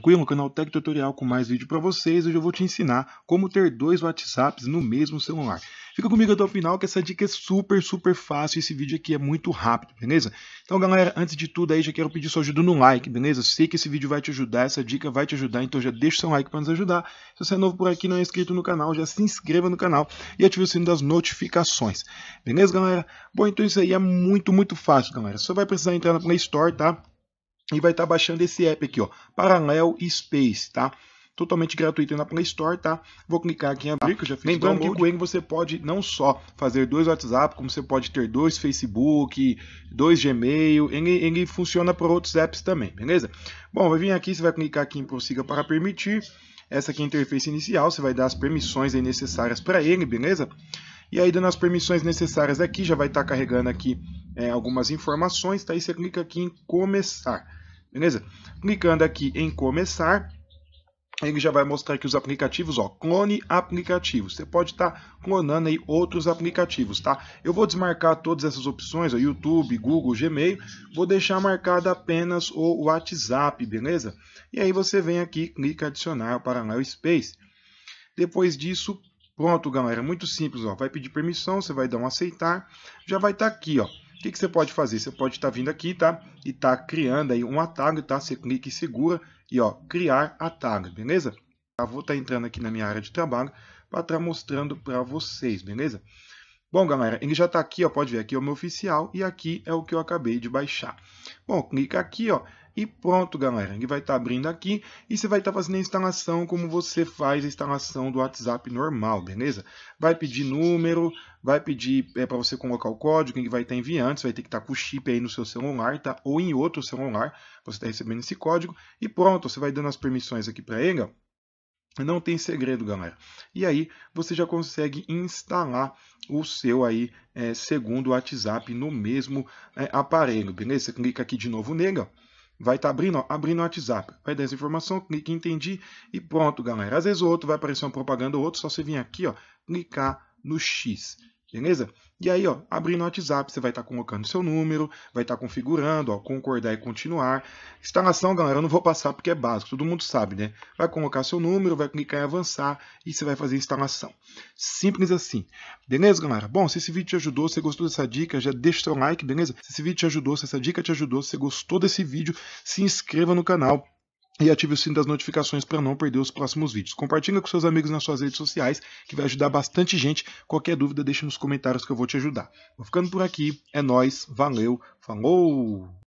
tranquilo? Canal Tech Tutorial com mais vídeo para vocês. Hoje eu vou te ensinar como ter dois WhatsApps no mesmo celular. Fica comigo até o final que essa dica é super, super fácil. Esse vídeo aqui é muito rápido, beleza? Então, galera, antes de tudo aí, já quero pedir sua ajuda no like, beleza? Sei que esse vídeo vai te ajudar, essa dica vai te ajudar, então já deixa o seu like para nos ajudar. Se você é novo por aqui não é inscrito no canal, já se inscreva no canal e ative o sino das notificações. Beleza, galera? Bom, então isso aí é muito, muito fácil, galera. Só vai precisar entrar na Play Store, tá? e vai estar tá baixando esse app aqui, ó, Parallel Space, tá? totalmente gratuito na Play Store, tá? Vou clicar aqui em abrir, que eu já fiz Lembrando download. que com ele você pode não só fazer dois WhatsApp, como você pode ter dois Facebook, dois Gmail, ele, ele funciona para outros apps também, beleza? Bom, vai vir aqui, você vai clicar aqui em prossiga para permitir, essa aqui é a interface inicial, você vai dar as permissões necessárias para ele, beleza? E aí dando as permissões necessárias aqui, já vai estar tá carregando aqui é, algumas informações, tá? E você clica aqui em começar. Beleza? Clicando aqui em começar, ele já vai mostrar aqui os aplicativos, ó, clone aplicativos. Você pode estar tá clonando aí outros aplicativos, tá? Eu vou desmarcar todas essas opções, ó, YouTube, Google, Gmail, vou deixar marcado apenas o WhatsApp, beleza? E aí você vem aqui, clica adicionar para lá o Space. Depois disso, pronto, galera, muito simples, ó, vai pedir permissão, você vai dar um aceitar, já vai estar tá aqui, ó. O que, que você pode fazer? Você pode estar tá vindo aqui, tá? E tá criando aí um atalho, tá? Você clica e segura e, ó, criar atalho, beleza? Eu vou estar tá entrando aqui na minha área de trabalho para estar tá mostrando para vocês, beleza? Bom, galera, ele já está aqui, ó, pode ver, aqui é o meu oficial e aqui é o que eu acabei de baixar. Bom, clica aqui, ó, e pronto, galera, ele vai estar tá abrindo aqui e você vai estar tá fazendo a instalação como você faz a instalação do WhatsApp normal, beleza? Vai pedir número, vai pedir é, para você colocar o código quem vai estar tá enviando, você vai ter que estar tá com o chip aí no seu celular, tá? Ou em outro celular, você está recebendo esse código e pronto, você vai dando as permissões aqui para ele, ó. Não tem segredo, galera. E aí você já consegue instalar o seu aí é, segundo WhatsApp no mesmo é, aparelho, beleza? Você clica aqui de novo nega. Vai estar tá abrindo, ó, abrindo o WhatsApp. Vai dar essa informação, clica em entendi e pronto, galera. Às vezes o outro vai aparecer uma propaganda, o outro só você vir aqui, ó, clicar no X. Beleza? E aí, ó, abrindo o WhatsApp, você vai estar tá colocando seu número, vai estar tá configurando, ó, concordar e continuar. Instalação, galera, eu não vou passar porque é básico, todo mundo sabe, né? Vai colocar seu número, vai clicar em avançar e você vai fazer a instalação. Simples assim. Beleza, galera? Bom, se esse vídeo te ajudou, se você gostou dessa dica, já deixa seu like, beleza? Se esse vídeo te ajudou, se essa dica te ajudou, se você gostou desse vídeo, se inscreva no canal e ative o sino das notificações para não perder os próximos vídeos. Compartilhe com seus amigos nas suas redes sociais, que vai ajudar bastante gente. Qualquer dúvida, deixe nos comentários que eu vou te ajudar. Vou ficando por aqui. É nós, valeu, falou.